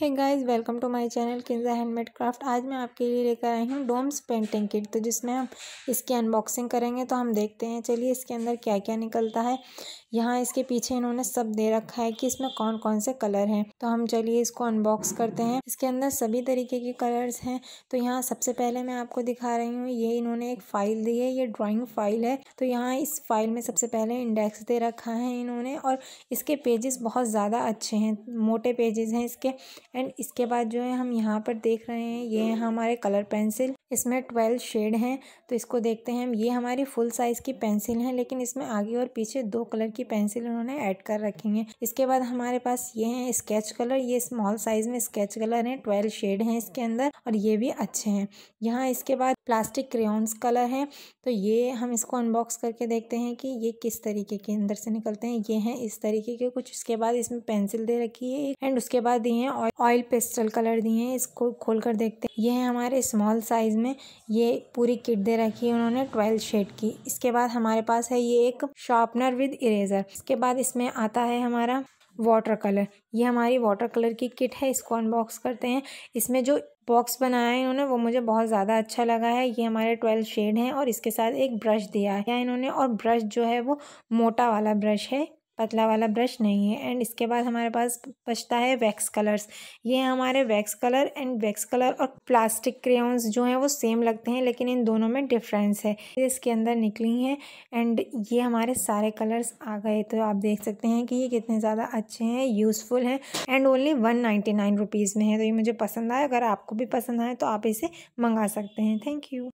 है guys welcome to my channel Kinza handmade craft आज मैं आपके लिए लेकर आई हूँ डोम्स पेंटिंग किट तो जिसमें हम इसकी अनबॉक्सिंग करेंगे तो हम देखते हैं चलिए इसके अंदर क्या क्या निकलता है यहाँ इसके पीछे इन्होंने सब दे रखा है कि इसमें कौन कौन से कलर हैं तो हम चलिए इसको अनबॉक्स करते हैं इसके अंदर सभी तरीके के कलर्स हैं तो यहाँ सबसे पहले मैं आपको दिखा रही हूँ ये इन्होंने एक फ़ाइल दी है ये ड्राइंग फ़ाइल है तो यहाँ इस फाइल में सबसे पहले इंडेक्स दे रखा है इन्होंने और इसके पेजेस बहुत ज़्यादा अच्छे हैं मोटे पेजेस हैं इसके एंड इसके बाद जो है हम यहाँ पर देख रहे हैं ये है हमारे कलर पेंसिल इसमें ट्वेल्व शेड हैं तो इसको देखते हैं ये हमारी फुल साइज़ की पेंसिल है लेकिन इसमें आगे और पीछे दो कलर की की पेंसिल उन्होंने ऐड कर रखी है इसके बाद हमारे पास ये हैं स्केच कलर ये स्मॉल साइज में स्केच कलर हैं ट्वेल्व शेड हैं इसके अंदर और ये भी अच्छे हैं यहाँ इसके बाद प्लास्टिक क्रेन्स कलर हैं तो ये हम इसको अनबॉक्स करके देखते हैं कि ये किस तरीके के अंदर से निकलते हैं ये हैं इस तरीके के कुछ इसके बाद इसमें पेंसिल दे रखी है एंड उसके बाद दिए हैं ऑयल पेस्टल कलर दिए हैं इसको खोल कर देखते हैं ये है हमारे स्मॉल साइज में ये पूरी किट दे रखी है उन्होंने ट्वेल्व शेड की इसके बाद हमारे पास है ये एक शार्पनर विद इरेजर इरेजर इसके बाद इसमें आता है हमारा वाटर कलर ये हमारी वाटर कलर की किट है इसको अनबॉक्स करते हैं इसमें जो बॉक्स बनाया है इन्होंने वो मुझे बहुत ज़्यादा अच्छा लगा है ये हमारे ट्वेल्व शेड हैं और इसके साथ एक ब्रश दिया है इन्होंने और ब्रश जो है वो मोटा वाला ब्रश है पतला वाला ब्रश नहीं है एंड इसके बाद हमारे पास बचता है वैक्स कलर्स ये हमारे wax colour and wax colour और प्लास्टिक क्रेयॉन्स जो हैं वो सेम लगते हैं लेकिन इन दोनों में डिफरेंस है इसके अंदर निकली हैं एंड ये हमारे सारे कलर्स आ गए तो आप देख सकते हैं कि ये कितने ज़्यादा अच्छे हैं यूज़फुल हैं and only one ninety nine rupees में है तो ये मुझे पसंद आया अगर आपको भी पसंद आए तो आप इसे मंगा सकते हैं थैंक यू